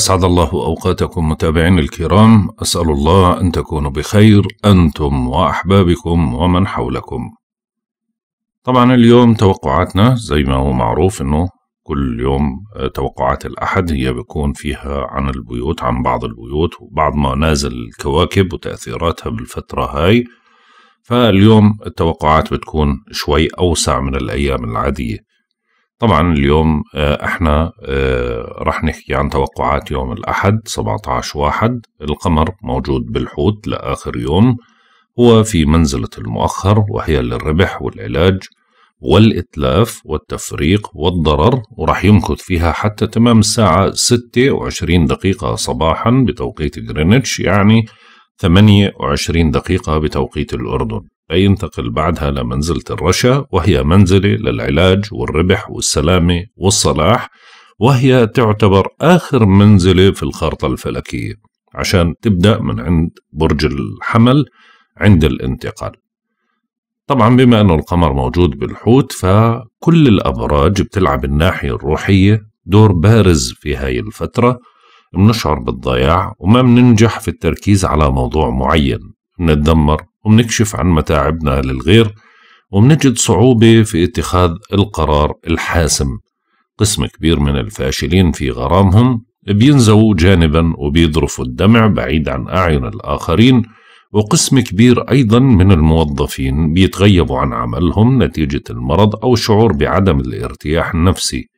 أسعد الله أوقاتكم متابعين الكرام أسأل الله أن تكونوا بخير أنتم وأحبابكم ومن حولكم طبعا اليوم توقعاتنا زي ما هو معروف أنه كل يوم آه، توقعات الأحد هي بيكون فيها عن البيوت عن بعض البيوت وبعض ما نازل الكواكب وتأثيراتها بالفترة هاي فاليوم التوقعات بتكون شوي أوسع من الأيام العادية طبعا اليوم آه، احنا آه، رح نحكي عن توقعات يوم الأحد 17 واحد القمر موجود بالحوت لآخر يوم هو في منزلة المؤخر وهي للربح والعلاج والإتلاف والتفريق والضرر ورح يمكث فيها حتى تمام الساعة 26 دقيقة صباحا بتوقيت جرينتش يعني 28 دقيقة بتوقيت الأردن فينتقل بعدها لمنزلة الرشا وهي منزلة للعلاج والربح والسلامة والصلاح وهي تعتبر آخر منزلة في الخارطة الفلكية عشان تبدأ من عند برج الحمل عند الانتقال طبعا بما أنه القمر موجود بالحوت فكل الأبراج بتلعب الناحية الروحية دور بارز في هاي الفترة بنشعر بالضياع وما بننجح في التركيز على موضوع معين نتدمر ومنكشف عن متاعبنا للغير ومنجد صعوبة في اتخاذ القرار الحاسم قسم كبير من الفاشلين في غرامهم بينزووا جانبا وبيضرفوا الدمع بعيد عن أعين الآخرين وقسم كبير أيضا من الموظفين بيتغيبوا عن عملهم نتيجة المرض أو الشعور بعدم الارتياح النفسي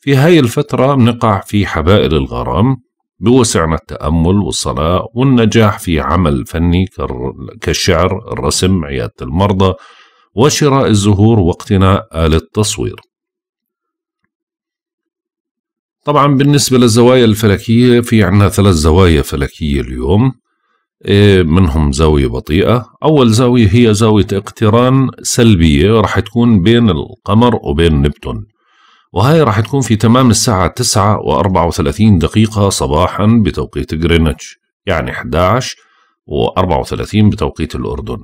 في هاي الفترة بنقع في حبائل الغرام بوسعنا التأمل والصلاة والنجاح في عمل فني كالشعر الرسم عيادة المرضى وشراء الزهور واقتناء آلة تصوير طبعا بالنسبة للزوايا الفلكية في عندنا ثلاث زوايا فلكية اليوم إيه، منهم زاوية بطيئة أول زاوية هي زاوية اقتران سلبية راح تكون بين القمر وبين نبتون وهي راح تكون في تمام الساعة 9 و34 دقيقة صباحا بتوقيت غرينتش يعني 11 و34 بتوقيت الأردن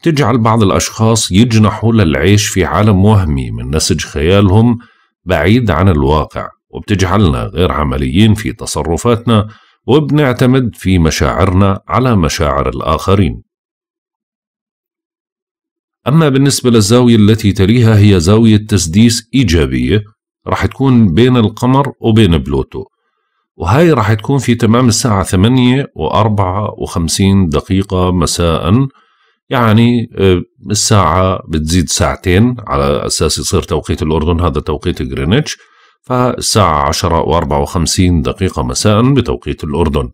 بتجعل بعض الأشخاص يجنحوا للعيش في عالم وهمي من نسج خيالهم بعيد عن الواقع وبتجعلنا غير عمليين في تصرفاتنا وبنعتمد في مشاعرنا على مشاعر الآخرين أما بالنسبة للزاوية التي تليها هي زاوية تسديس إيجابية راح تكون بين القمر وبين بلوتو وهاي راح تكون في تمام الساعة 8 و54 دقيقة مساء يعني آه، الساعة بتزيد ساعتين على أساس يصير توقيت الأردن هذا توقيت غرينتش فالساعة 10 و54 دقيقة مساء بتوقيت الأردن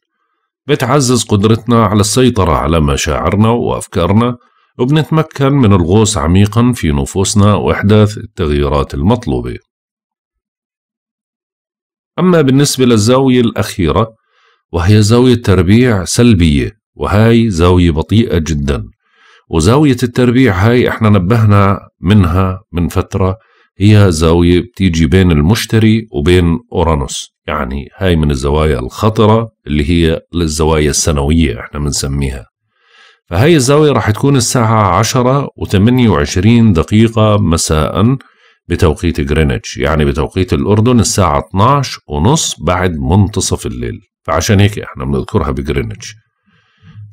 بتعزز قدرتنا على السيطرة على مشاعرنا وأفكارنا وبنتمكن من الغوص عميقا في نفوسنا وإحداث التغييرات المطلوبة أما بالنسبة للزاوية الأخيرة وهي زاوية تربيع سلبية وهاي زاوية بطيئة جدا وزاوية التربيع هاي احنا نبهنا منها من فترة هي زاوية بتيجي بين المشتري وبين أورانوس يعني هاي من الزوايا الخطرة اللي هي الزوايا السنوية احنا بنسميها فهي الزاوية راح تكون الساعة 10 و28 دقيقة مساء بتوقيت غرينتش يعني بتوقيت الأردن الساعة 12 ونص بعد منتصف الليل فعشان هيك احنا بنذكرها بغرينتش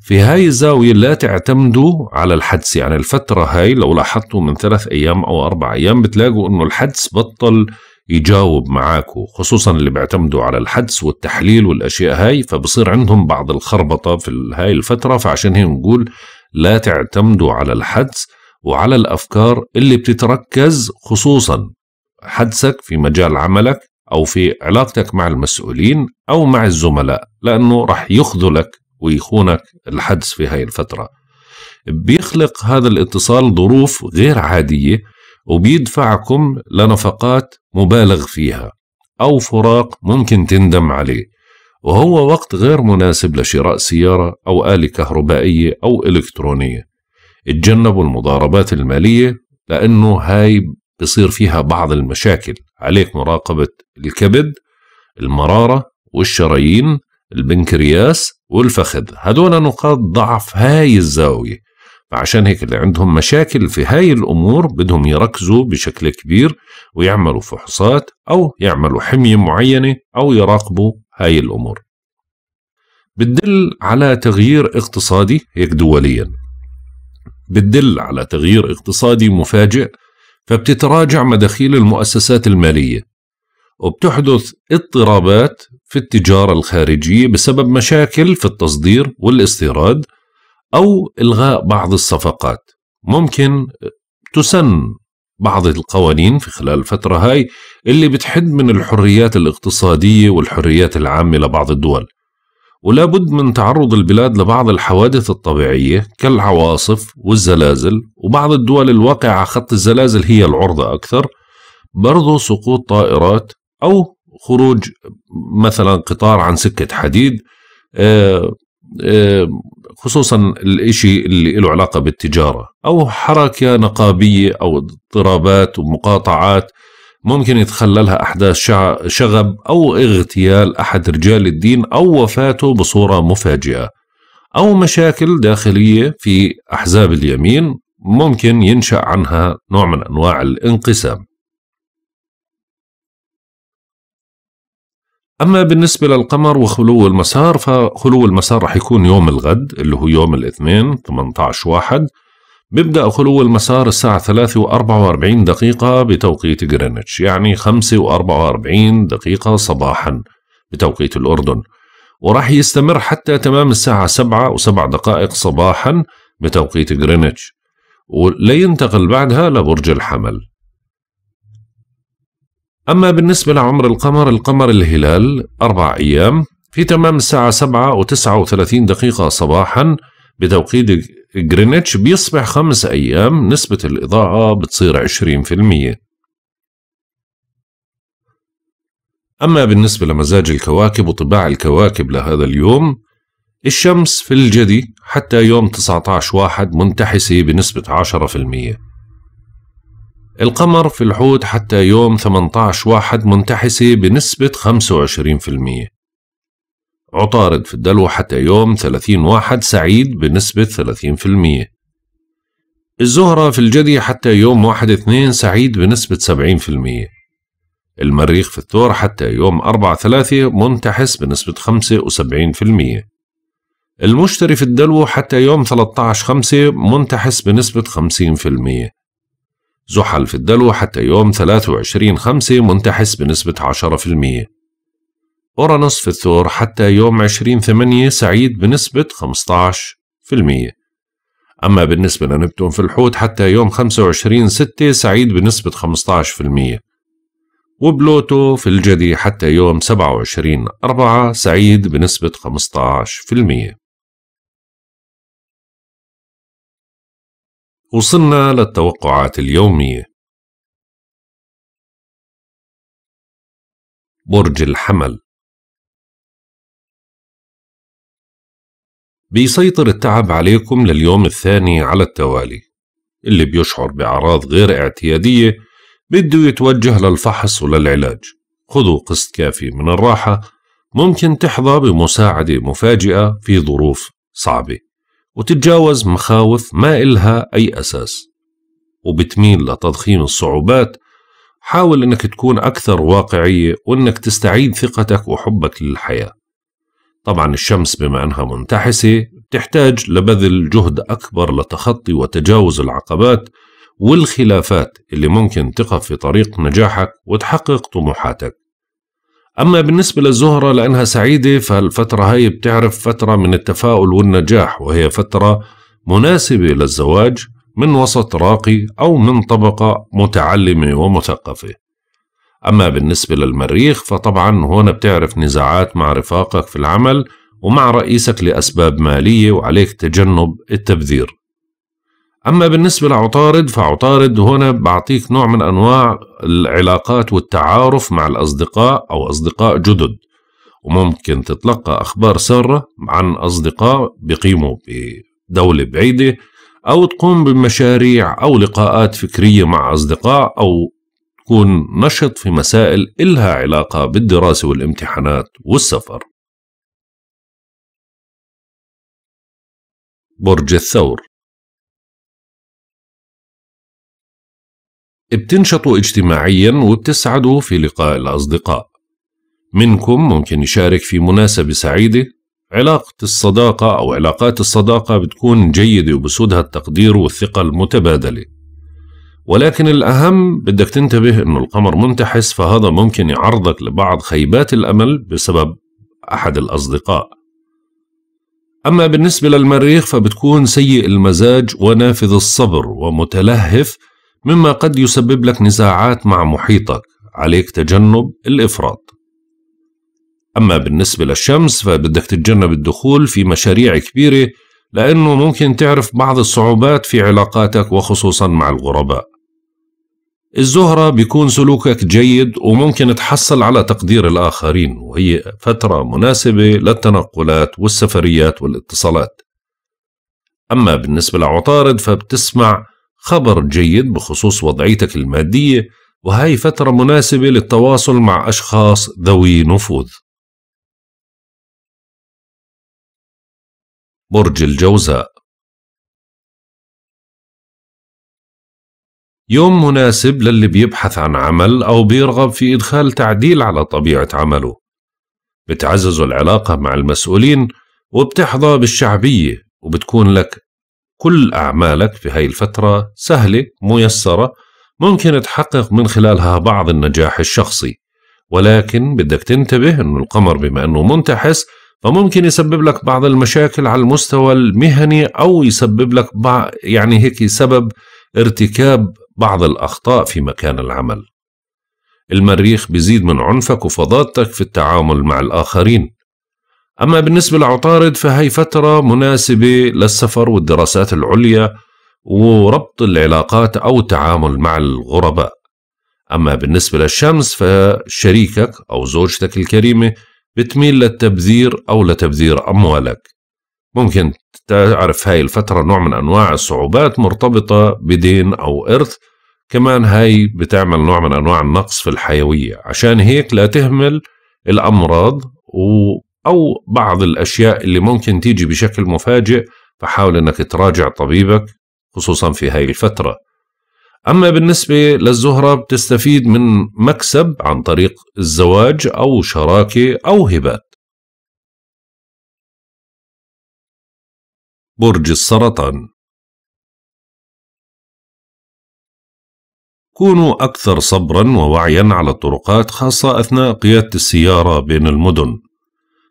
في هاي الزاوية لا تعتمدوا على الحدس يعني الفترة هاي لو لاحظتوا من ثلاث أيام أو أربع أيام بتلاقوا أنه الحدس بطل يجاوب معاكو خصوصا اللي بيعتمدوا على الحدس والتحليل والاشياء هاي فبصير عندهم بعض الخربطه في هاي الفتره فعشان هيك نقول لا تعتمدوا على الحدس وعلى الافكار اللي بتتركز خصوصا حدسك في مجال عملك او في علاقتك مع المسؤولين او مع الزملاء لانه راح يخذلك ويخونك الحدس في هاي الفتره بيخلق هذا الاتصال ظروف غير عاديه وبيدفعكم لنفقات مبالغ فيها أو فراق ممكن تندم عليه وهو وقت غير مناسب لشراء سيارة أو آلة كهربائية أو إلكترونية اتجنبوا المضاربات المالية لأنه هاي بصير فيها بعض المشاكل عليك مراقبة الكبد المرارة والشرايين البنكرياس والفخذ هدول نقاط ضعف هاي الزاوية فعشان هيك اللي عندهم مشاكل في هاي الأمور بدهم يركزوا بشكل كبير ويعملوا فحوصات أو يعملوا حمية معينة أو يراقبوا هاي الأمور بتدل على تغيير اقتصادي هيك دوليا بتدل على تغيير اقتصادي مفاجئ فبتتراجع مداخيل المؤسسات المالية وبتحدث اضطرابات في التجارة الخارجية بسبب مشاكل في التصدير والاستيراد أو إلغاء بعض الصفقات ممكن تسن بعض القوانين في خلال الفترة هاي اللي بتحد من الحريات الاقتصادية والحريات العامة لبعض الدول ولا بد من تعرض البلاد لبعض الحوادث الطبيعية كالعواصف والزلازل وبعض الدول الواقعة على خط الزلازل هي العرضة أكثر برضو سقوط طائرات أو خروج مثلا قطار عن سكة حديد آه، آه، خصوصا الإشي اللي له علاقة بالتجارة أو حركة نقابية أو اضطرابات ومقاطعات ممكن يتخللها أحداث شغب أو اغتيال أحد رجال الدين أو وفاته بصورة مفاجئة أو مشاكل داخلية في أحزاب اليمين ممكن ينشأ عنها نوع من أنواع الانقسام أما بالنسبة للقمر وخلو المسار فخلو المسار رح يكون يوم الغد اللي هو يوم الاثنين 18 واحد بيبدأ خلو المسار الساعة 3 و44 دقيقة بتوقيت جرينتش يعني 5 و44 دقيقة صباحا بتوقيت الأردن وراح يستمر حتى تمام الساعة 7 و7 دقائق صباحا بتوقيت جرينتش ولينتقل بعدها لبرج الحمل أما بالنسبة لعمر القمر القمر الهلال أربع أيام في تمام الساعة سبعة وتسعة وثلاثين دقيقة صباحا بتوقيت جرينتش بيصبح خمس أيام نسبة الإضاءة بتصير عشرين في المية أما بالنسبة لمزاج الكواكب وطباع الكواكب لهذا اليوم الشمس في الجدي حتى يوم 19 واحد منتحسة بنسبة 10% القمر في الحوت حتى يوم 18 واحد منتحسة بنسبة 25% عطارد في الدلو حتى يوم 30 واحد سعيد بنسبة 30% الزهرة في الجدي حتى يوم واحد اثنين سعيد بنسبة 70% المريخ في الثور حتى يوم أربعة ثلاثة منتحس بنسبة 75% المشتري في الدلو حتى يوم 13 خمسة منتحس بنسبة 50% زحل في الدلو حتى يوم 23 خمسة منتحس بنسبة 10% أورانوس في الثور حتى يوم 20 ثمانية سعيد بنسبة 15% أما بالنسبة لنبتون في الحوت حتى يوم 25 ستة سعيد بنسبة 15% وبلوتو في الجدي حتى يوم 27 أربعة سعيد بنسبة 15% وصلنا للتوقعات اليومية برج الحمل بيسيطر التعب عليكم لليوم الثاني على التوالي اللي بيشعر بأعراض غير اعتيادية بده يتوجه للفحص وللعلاج خذوا قسط كافي من الراحة ممكن تحظى بمساعدة مفاجئة في ظروف صعبة وتتجاوز مخاوف ما إلها أي أساس وبتميل لتضخيم الصعوبات حاول أنك تكون أكثر واقعية وأنك تستعيد ثقتك وحبك للحياة طبعا الشمس بما أنها منتحسة تحتاج لبذل جهد أكبر لتخطي وتجاوز العقبات والخلافات اللي ممكن تقف في طريق نجاحك وتحقق طموحاتك أما بالنسبة للزهرة لأنها سعيدة فالفترة هاي بتعرف فترة من التفاؤل والنجاح وهي فترة مناسبة للزواج من وسط راقي أو من طبقة متعلمة ومثقفة أما بالنسبة للمريخ فطبعا هنا بتعرف نزاعات مع رفاقك في العمل ومع رئيسك لأسباب مالية وعليك تجنب التبذير أما بالنسبة لعطارد فعطارد هنا بعطيك نوع من أنواع العلاقات والتعارف مع الأصدقاء أو أصدقاء جدد وممكن تتلقى أخبار سارة عن أصدقاء بقيموا بدولة بعيدة أو تقوم بمشاريع أو لقاءات فكرية مع أصدقاء أو تكون نشط في مسائل إلها علاقة بالدراسة والامتحانات والسفر برج الثور بتنشطوا اجتماعيا وبتسعدوا في لقاء الأصدقاء منكم ممكن يشارك في مناسبة سعيدة علاقة الصداقة أو علاقات الصداقة بتكون جيدة وبسودها التقدير والثقة المتبادلة ولكن الأهم بدك تنتبه أنه القمر منتحس فهذا ممكن يعرضك لبعض خيبات الأمل بسبب أحد الأصدقاء أما بالنسبة للمريخ فبتكون سيء المزاج ونافذ الصبر ومتلهف مما قد يسبب لك نزاعات مع محيطك عليك تجنب الإفراط أما بالنسبة للشمس فبدك تتجنب الدخول في مشاريع كبيرة لأنه ممكن تعرف بعض الصعوبات في علاقاتك وخصوصا مع الغرباء الزهرة بيكون سلوكك جيد وممكن تحصل على تقدير الآخرين وهي فترة مناسبة للتنقلات والسفريات والاتصالات أما بالنسبة لعطارد فبتسمع خبر جيد بخصوص وضعيتك المادية وهي فترة مناسبة للتواصل مع أشخاص ذوي نفوذ برج الجوزاء يوم مناسب للي بيبحث عن عمل أو بيرغب في إدخال تعديل على طبيعة عمله بتعزز العلاقة مع المسؤولين وبتحظى بالشعبية وبتكون لك كل أعمالك في هاي الفترة سهلة ميسرة ممكن تحقق من خلالها بعض النجاح الشخصي ولكن بدك تنتبه أنه القمر بما أنه منتحس فممكن يسبب لك بعض المشاكل على المستوى المهني أو يسبب لك يعني هيك سبب ارتكاب بعض الأخطاء في مكان العمل المريخ بيزيد من عنفك وفظاظتك في التعامل مع الآخرين أما بالنسبة لعطارد فهي فترة مناسبة للسفر والدراسات العليا وربط العلاقات أو التعامل مع الغرباء أما بالنسبة للشمس فشريكك أو زوجتك الكريمة بتميل للتبذير أو لتبذير أموالك ممكن تعرف هاي الفترة نوع من أنواع الصعوبات مرتبطة بدين أو إرث كمان هاي بتعمل نوع من أنواع النقص في الحيوية عشان هيك لا تهمل الأمراض و أو بعض الأشياء اللي ممكن تيجي بشكل مفاجئ فحاول أنك تراجع طبيبك خصوصا في هاي الفترة أما بالنسبة للزهرة بتستفيد من مكسب عن طريق الزواج أو شراكة أو هبات برج السرطان كونوا أكثر صبرا ووعيا على الطرقات خاصة أثناء قيادة السيارة بين المدن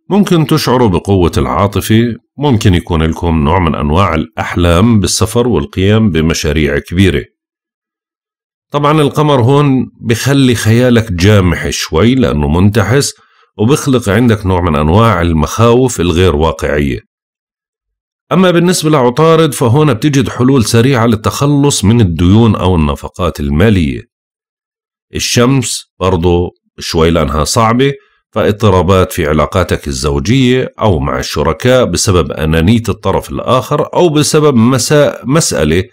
ممكن تشعروا بقوة العاطفة ممكن يكون لكم نوع من أنواع الأحلام بالسفر والقيام بمشاريع كبيرة طبعا القمر هون بخلي خيالك جامح شوي لأنه منتحس وبخلق عندك نوع من أنواع المخاوف الغير واقعية أما بالنسبة لعطارد فهون بتجد حلول سريعة للتخلص من الديون أو النفقات المالية الشمس برضو شوي لأنها صعبة فاضطرابات في علاقاتك الزوجية أو مع الشركاء بسبب أنانية الطرف الآخر أو بسبب مساء مسألة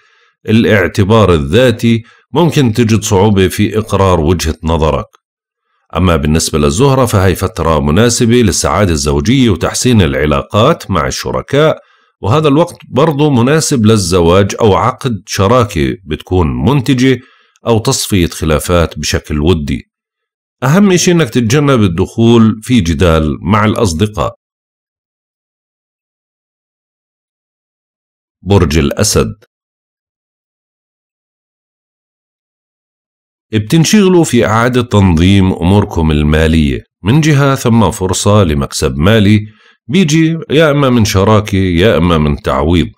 الاعتبار الذاتي ممكن تجد صعوبة في إقرار وجهة نظرك أما بالنسبة للزهرة فهي فترة مناسبة للسعادة الزوجية وتحسين العلاقات مع الشركاء وهذا الوقت برضه مناسب للزواج أو عقد شراكة بتكون منتجة أو تصفية خلافات بشكل ودي أهم شيء أنك تتجنب الدخول في جدال مع الأصدقاء برج الأسد بتنشغلوا في إعادة تنظيم أموركم المالية من جهة ثم فرصة لمكسب مالي بيجي يا إما من شراكة يا إما من تعويض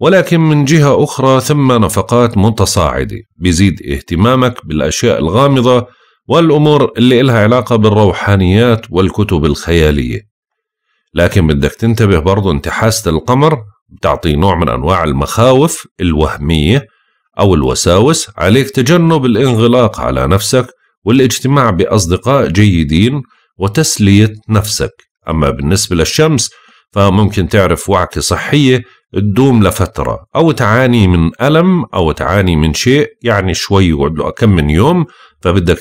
ولكن من جهة أخرى ثم نفقات متصاعدة بيزيد اهتمامك بالأشياء الغامضة والأمور اللي إلها علاقة بالروحانيات والكتب الخيالية لكن بدك تنتبه برضو انتحاسة القمر بتعطي نوع من أنواع المخاوف الوهمية أو الوساوس عليك تجنب الانغلاق على نفسك والاجتماع بأصدقاء جيدين وتسلية نفسك أما بالنسبة للشمس فممكن تعرف وعكة صحية تدوم لفترة أو تعاني من ألم أو تعاني من شيء يعني شوي يقعد له كم من يوم فبدك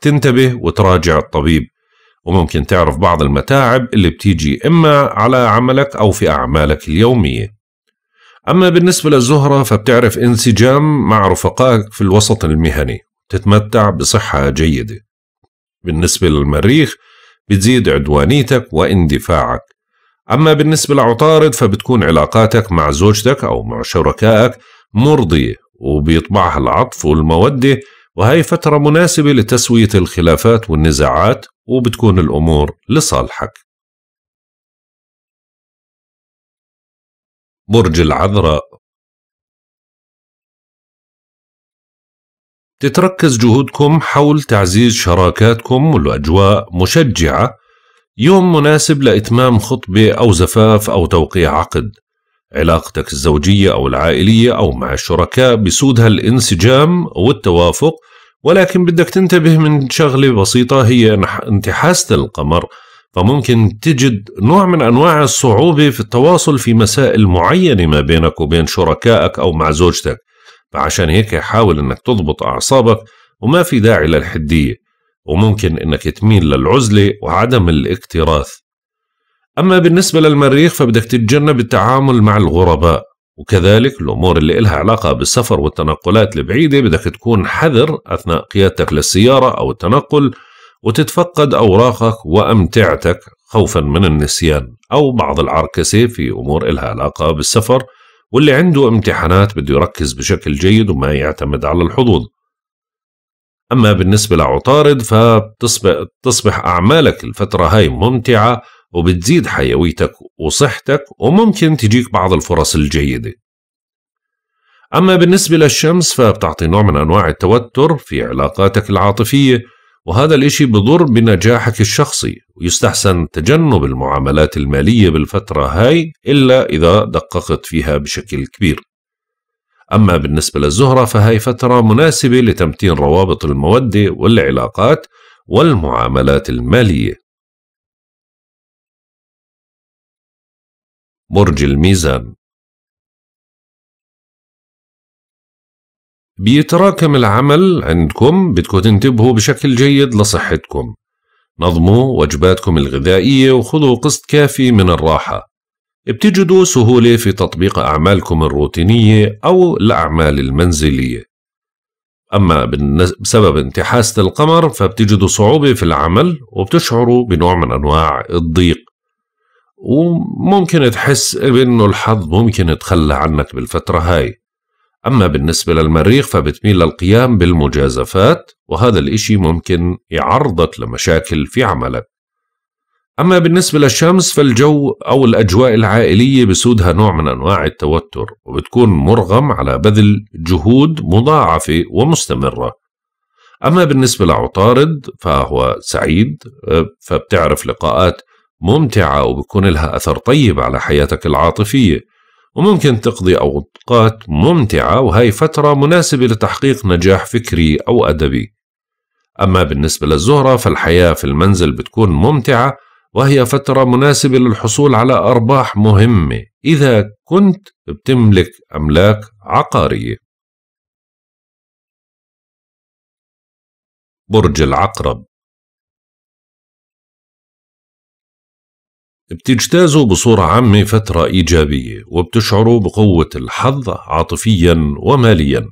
تنتبه وتراجع الطبيب وممكن تعرف بعض المتاعب اللي بتيجي إما على عملك أو في أعمالك اليومية أما بالنسبة للزهرة فبتعرف انسجام مع رفقائك في الوسط المهني تتمتع بصحة جيدة بالنسبة للمريخ بتزيد عدوانيتك واندفاعك أما بالنسبة لعطارد فبتكون علاقاتك مع زوجتك أو مع شركائك مرضية وبيطبعها العطف والمودة وهي فترة مناسبة لتسوية الخلافات والنزاعات وبتكون الأمور لصالحك برج العذراء تتركز جهودكم حول تعزيز شراكاتكم والأجواء مشجعة يوم مناسب لإتمام خطبة أو زفاف أو توقيع عقد علاقتك الزوجية أو العائلية أو مع الشركاء بسودها الانسجام والتوافق ولكن بدك تنتبه من شغلة بسيطة هي انتحاسة القمر فممكن تجد نوع من أنواع الصعوبة في التواصل في مسائل معينة ما بينك وبين شركائك أو مع زوجتك فعشان هيك حاول أنك تضبط أعصابك وما في داعي للحدية وممكن أنك تميل للعزلة وعدم الاكتراث أما بالنسبة للمريخ فبدك تتجنب التعامل مع الغرباء وكذلك الأمور اللي إلها علاقة بالسفر والتنقلات البعيدة بدك تكون حذر أثناء قيادتك للسيارة أو التنقل وتتفقد أوراقك وأمتعتك خوفا من النسيان أو بعض العركسة في أمور إلها علاقة بالسفر واللي عنده امتحانات بده يركز بشكل جيد وما يعتمد على الحظوظ أما بالنسبة لعطارد فبتصبح أعمالك الفترة هاي ممتعة وبتزيد حيويتك وصحتك وممكن تجيك بعض الفرص الجيدة أما بالنسبة للشمس فبتعطي نوع من أنواع التوتر في علاقاتك العاطفية وهذا الإشي بضر بنجاحك الشخصي ويستحسن تجنب المعاملات المالية بالفترة هاي إلا إذا دققت فيها بشكل كبير أما بالنسبة للزهرة فهي فترة مناسبة لتمتين روابط المودة والعلاقات والمعاملات المالية برج الميزان بيتراكم العمل عندكم بدكم تنتبهوا بشكل جيد لصحتكم نظموا وجباتكم الغذائية وخذوا قسط كافي من الراحة بتجدوا سهولة في تطبيق أعمالكم الروتينية أو الأعمال المنزلية أما بسبب انتحاسة القمر فبتجدوا صعوبة في العمل وبتشعروا بنوع من أنواع الضيق وممكن تحس بأنه الحظ ممكن يتخلى عنك بالفترة هاي أما بالنسبة للمريخ فبتميل للقيام بالمجازفات وهذا الإشي ممكن يعرضك لمشاكل في عملك أما بالنسبة للشمس فالجو أو الأجواء العائلية بسودها نوع من أنواع التوتر وبتكون مرغم على بذل جهود مضاعفة ومستمرة أما بالنسبة لعطارد فهو سعيد فبتعرف لقاءات ممتعة وبكون لها أثر طيب على حياتك العاطفية وممكن تقضي أوقات ممتعة وهي فترة مناسبة لتحقيق نجاح فكري أو أدبي أما بالنسبة للزهرة فالحياة في المنزل بتكون ممتعة وهي فترة مناسبة للحصول على أرباح مهمة إذا كنت بتملك أملاك عقارية برج العقرب بتجتازوا بصورة عامة فترة إيجابية وبتشعروا بقوة الحظ عاطفيا وماليا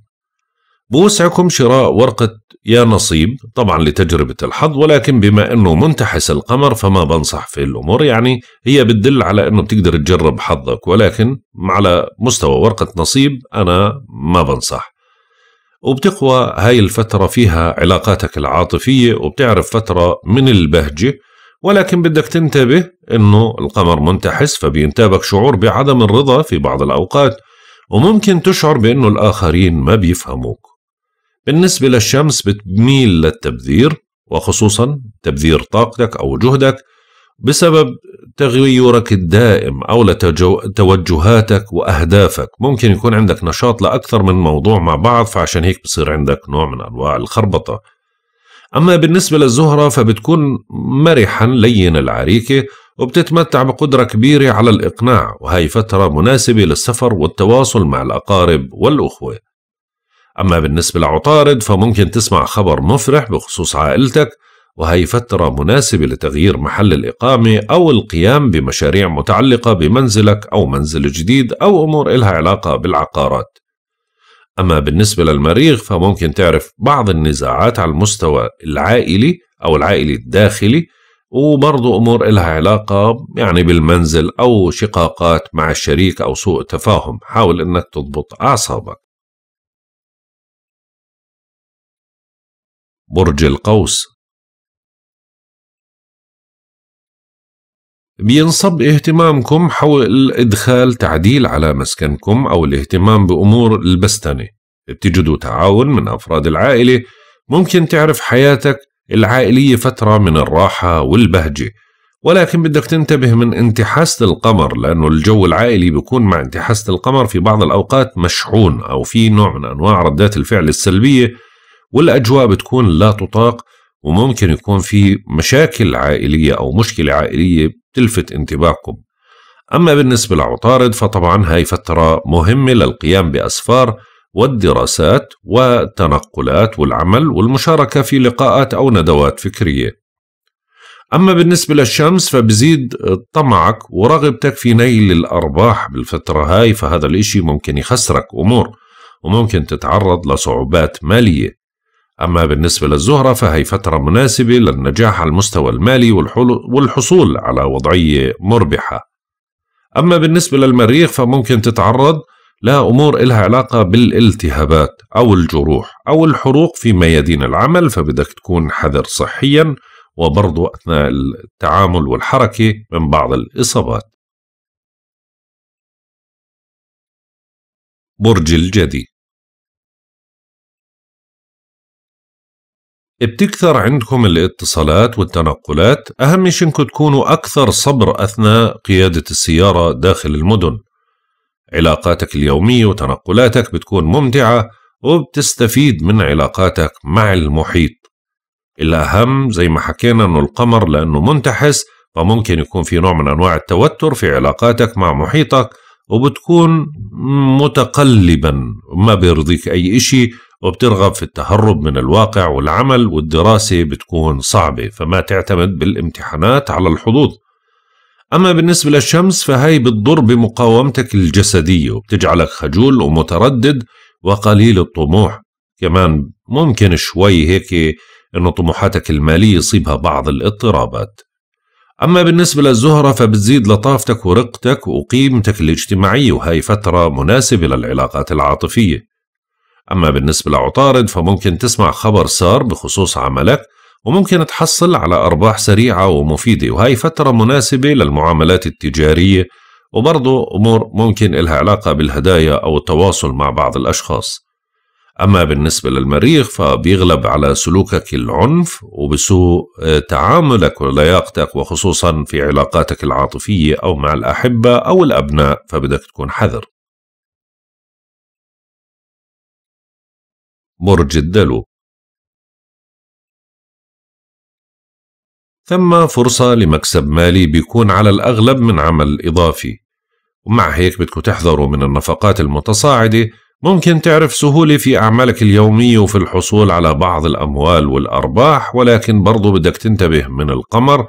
بوسعكم شراء ورقة يا نصيب طبعا لتجربة الحظ ولكن بما أنه منتحس القمر فما بنصح في الأمور يعني هي بتدل على أنه بتقدر تجرب حظك ولكن على مستوى ورقة نصيب أنا ما بنصح وبتقوى هاي الفترة فيها علاقاتك العاطفية وبتعرف فترة من البهجة ولكن بدك تنتبه انه القمر منتحس فبينتابك شعور بعدم الرضا في بعض الاوقات وممكن تشعر بانه الاخرين ما بيفهموك بالنسبة للشمس بتميل للتبذير وخصوصا تبذير طاقتك أو جهدك بسبب تغيرك الدائم أو لتوجهاتك وأهدافك ممكن يكون عندك نشاط لأكثر من موضوع مع بعض فعشان هيك بصير عندك نوع من أنواع الخربطة أما بالنسبة للزهرة فبتكون مرحا لين العريكة وبتتمتع بقدرة كبيرة على الإقناع وهي فترة مناسبة للسفر والتواصل مع الأقارب والأخوة أما بالنسبة لعطارد فممكن تسمع خبر مفرح بخصوص عائلتك وهي فترة مناسبة لتغيير محل الإقامة أو القيام بمشاريع متعلقة بمنزلك أو منزل جديد أو أمور إلها علاقة بالعقارات أما بالنسبة للمريخ فممكن تعرف بعض النزاعات على المستوى العائلي أو العائلي الداخلي وبرضو أمور إلها علاقة يعني بالمنزل أو شقاقات مع الشريك أو سوء تفاهم حاول أنك تضبط أعصابك برج القوس بينصب اهتمامكم حول إدخال تعديل على مسكنكم أو الاهتمام بأمور البستنة بتجدوا تعاون من أفراد العائلة ممكن تعرف حياتك العائلية فترة من الراحة والبهجة ولكن بدك تنتبه من انتحاسة القمر لأنه الجو العائلي بيكون مع انتحاسة القمر في بعض الأوقات مشحون أو في نوع من أنواع ردات الفعل السلبية والأجواء بتكون لا تطاق وممكن يكون في مشاكل عائلية أو مشكلة عائلية تلفت انتباهكم أما بالنسبة لعطارد فطبعا هاي فترة مهمة للقيام بأسفار والدراسات والتنقلات والعمل والمشاركة في لقاءات أو ندوات فكرية أما بالنسبة للشمس فبزيد طمعك ورغبتك في نيل الأرباح بالفترة هاي فهذا الإشي ممكن يخسرك أمور وممكن تتعرض لصعوبات مالية أما بالنسبة للزهرة فهي فترة مناسبة للنجاح على المستوى المالي والحصول على وضعية مربحة أما بالنسبة للمريخ فممكن تتعرض لأمور إلها علاقة بالالتهابات أو الجروح أو الحروق في ميادين العمل فبدك تكون حذر صحيا وبرضو أثناء التعامل والحركة من بعض الإصابات برج الجدي بتكثر عندكم الاتصالات والتنقلات أهم شيء إنكم تكونوا أكثر صبر أثناء قيادة السيارة داخل المدن علاقاتك اليومية وتنقلاتك بتكون ممتعة وبتستفيد من علاقاتك مع المحيط الأهم زي ما حكينا أنه القمر لأنه منتحس فممكن يكون في نوع من أنواع التوتر في علاقاتك مع محيطك وبتكون متقلبا ما بيرضيك أي إشي وبترغب في التهرب من الواقع والعمل والدراسة بتكون صعبة فما تعتمد بالامتحانات على الحظوظ أما بالنسبة للشمس فهي بتضر بمقاومتك الجسدية وبتجعلك خجول ومتردد وقليل الطموح كمان ممكن شوي هيك أنه طموحاتك المالية يصيبها بعض الاضطرابات أما بالنسبة للزهرة فبتزيد لطافتك ورقتك وقيمتك الاجتماعية وهي فترة مناسبة للعلاقات العاطفية أما بالنسبة لعطارد فممكن تسمع خبر صار بخصوص عملك وممكن تحصل على أرباح سريعة ومفيدة وهي فترة مناسبة للمعاملات التجارية وبرضه أمور ممكن إلها علاقة بالهدايا أو التواصل مع بعض الأشخاص أما بالنسبة للمريخ فبيغلب على سلوكك العنف وبسوء آه، تعاملك ولياقتك وخصوصا في علاقاتك العاطفية أو مع الأحبة أو الأبناء فبدك تكون حذر برج الدلو ثم فرصة لمكسب مالي بيكون على الأغلب من عمل إضافي ومع هيك بدكم تحذروا من النفقات المتصاعدة ممكن تعرف سهولة في أعمالك اليومية وفي الحصول على بعض الأموال والأرباح ولكن برضو بدك تنتبه من القمر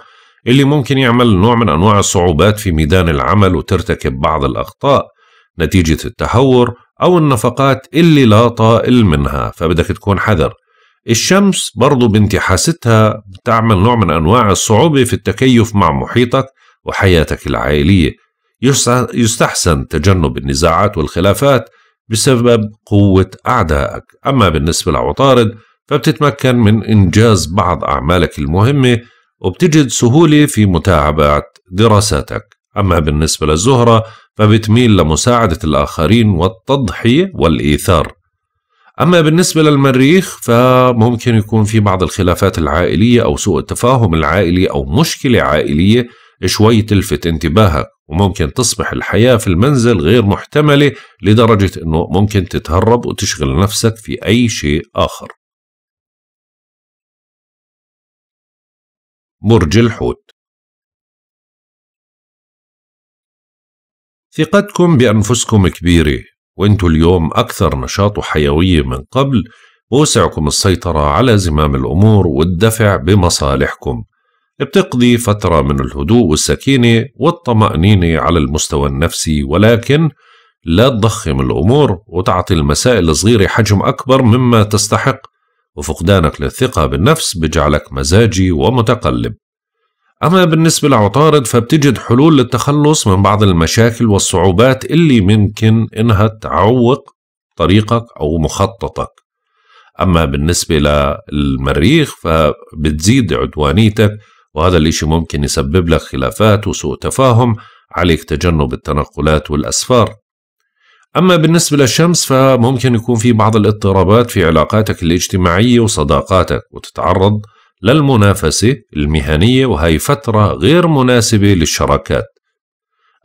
اللي ممكن يعمل نوع من أنواع الصعوبات في ميدان العمل وترتكب بعض الأخطاء نتيجة التهور أو النفقات اللي لا طائل منها فبدك تكون حذر الشمس برضو بانتحاستها بتعمل نوع من أنواع الصعوبة في التكيف مع محيطك وحياتك العائلية يستحسن تجنب النزاعات والخلافات بسبب قوة أعدائك أما بالنسبة لعطارد فبتتمكن من إنجاز بعض أعمالك المهمة وبتجد سهولة في متابعة دراساتك أما بالنسبة للزهرة فبتميل لمساعدة الآخرين والتضحية والإيثار أما بالنسبة للمريخ فممكن يكون في بعض الخلافات العائلية أو سوء التفاهم العائلي أو مشكلة عائلية شوي تلفت انتباهك وممكن تصبح الحياة في المنزل غير محتملة لدرجة أنه ممكن تتهرب وتشغل نفسك في أي شيء آخر برج الحوت ثقتكم بأنفسكم كبيرة وانتوا اليوم أكثر نشاط وحيوية من قبل بوسعكم السيطرة على زمام الأمور والدفع بمصالحكم بتقضي فترة من الهدوء والسكينة والطمأنينة على المستوى النفسي ولكن لا تضخم الأمور وتعطي المسائل الصغيرة حجم أكبر مما تستحق وفقدانك للثقة بالنفس بجعلك مزاجي ومتقلب أما بالنسبة لعطارد فبتجد حلول للتخلص من بعض المشاكل والصعوبات اللي ممكن إنها تعوق طريقك أو مخططك أما بالنسبة للمريخ فبتزيد عدوانيتك وهذا الإشي ممكن يسبب لك خلافات وسوء تفاهم عليك تجنب التنقلات والأسفار أما بالنسبة للشمس فممكن يكون في بعض الاضطرابات في علاقاتك الاجتماعية وصداقاتك وتتعرض للمنافسة المهنية وهي فترة غير مناسبة للشراكات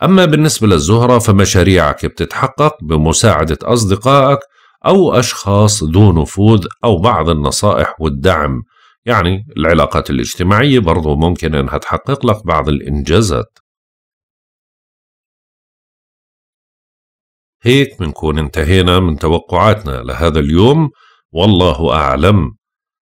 أما بالنسبة للزهرة فمشاريعك بتتحقق بمساعدة أصدقائك أو أشخاص ذو نفوذ أو بعض النصائح والدعم يعني العلاقات الاجتماعية برضو ممكن أنها تحقق لك بعض الإنجازات هيك بنكون انتهينا من توقعاتنا لهذا اليوم والله أعلم